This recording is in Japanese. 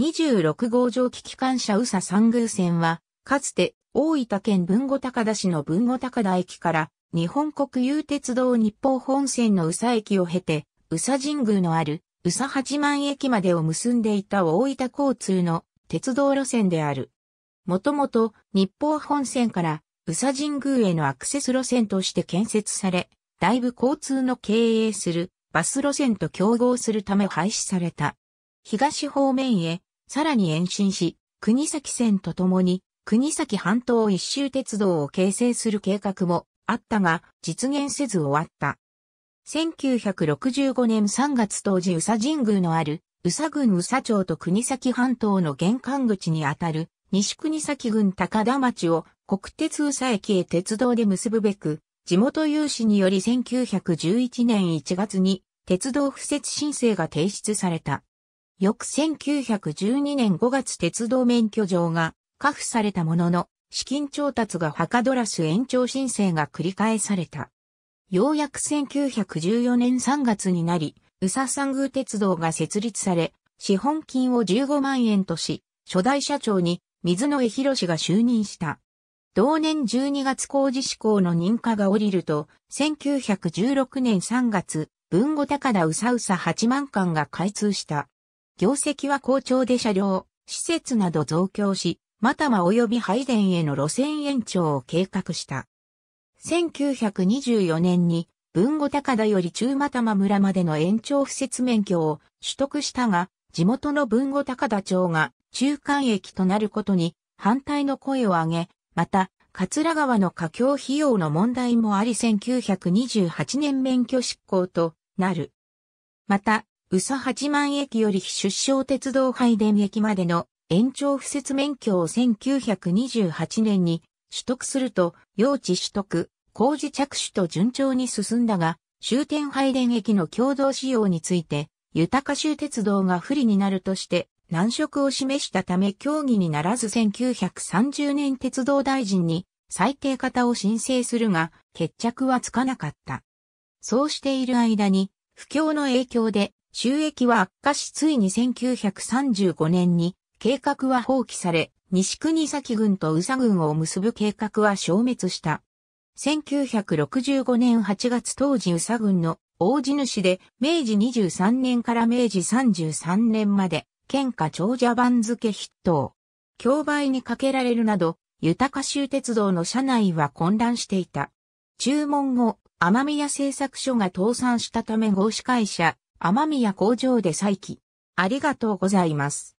26号蒸気機関車宇佐三宮線は、かつて大分県豊後高田市の豊後高田駅から日本国有鉄道日報本線の宇佐駅を経て、宇佐神宮のある宇佐八幡駅までを結んでいた大分交通の鉄道路線である。もともと日報本線から宇佐神宮へのアクセス路線として建設され、だいぶ交通の経営するバス路線と競合するため廃止された。東方面へさらに延伸し、国崎線とともに、国崎半島一周鉄道を形成する計画もあったが、実現せず終わった。1965年3月当時宇佐神宮のある、宇佐郡宇佐町と国崎半島の玄関口にあたる、西国崎郡高田町を国鉄宇佐駅へ鉄道で結ぶべく、地元有志により1911年1月に鉄道敷設申請が提出された。翌1912年5月鉄道免許状がカ付されたものの、資金調達がはかどらす延長申請が繰り返された。ようやく1914年3月になり、宇佐三宮鉄道が設立され、資本金を15万円とし、初代社長に水野江博氏が就任した。同年12月工事施行の認可が下りると、1916年3月、文後高田うさうさ8万巻が開通した。業績は好調で車両、施設など増強し、またま及び配電への路線延長を計画した。1924年に文後高田より中又間村までの延長不設免許を取得したが、地元の文後高田町が中間駅となることに反対の声を上げ、また、桂川の架橋費用の問題もあり1928年免許執行となる。また、宇佐八幡駅より出生鉄道拝殿駅までの延長不設免許を1928年に取得すると、用地取得、工事着手と順調に進んだが、終点拝殿駅の共同使用について、豊か州鉄道が不利になるとして、難色を示したため協議にならず1930年鉄道大臣に最低型を申請するが、決着はつかなかった。そうしている間に、不況の影響で収益は悪化しついに1935年に計画は放棄され、西国崎郡と宇佐郡を結ぶ計画は消滅した。1965年8月当時宇佐郡の大地主で明治23年から明治33年まで県下長者番付筆頭。競売にかけられるなど、豊州鉄道の車内は混乱していた。注文後、天宮製作所が倒産したため合資会社、天宮工場で再起。ありがとうございます。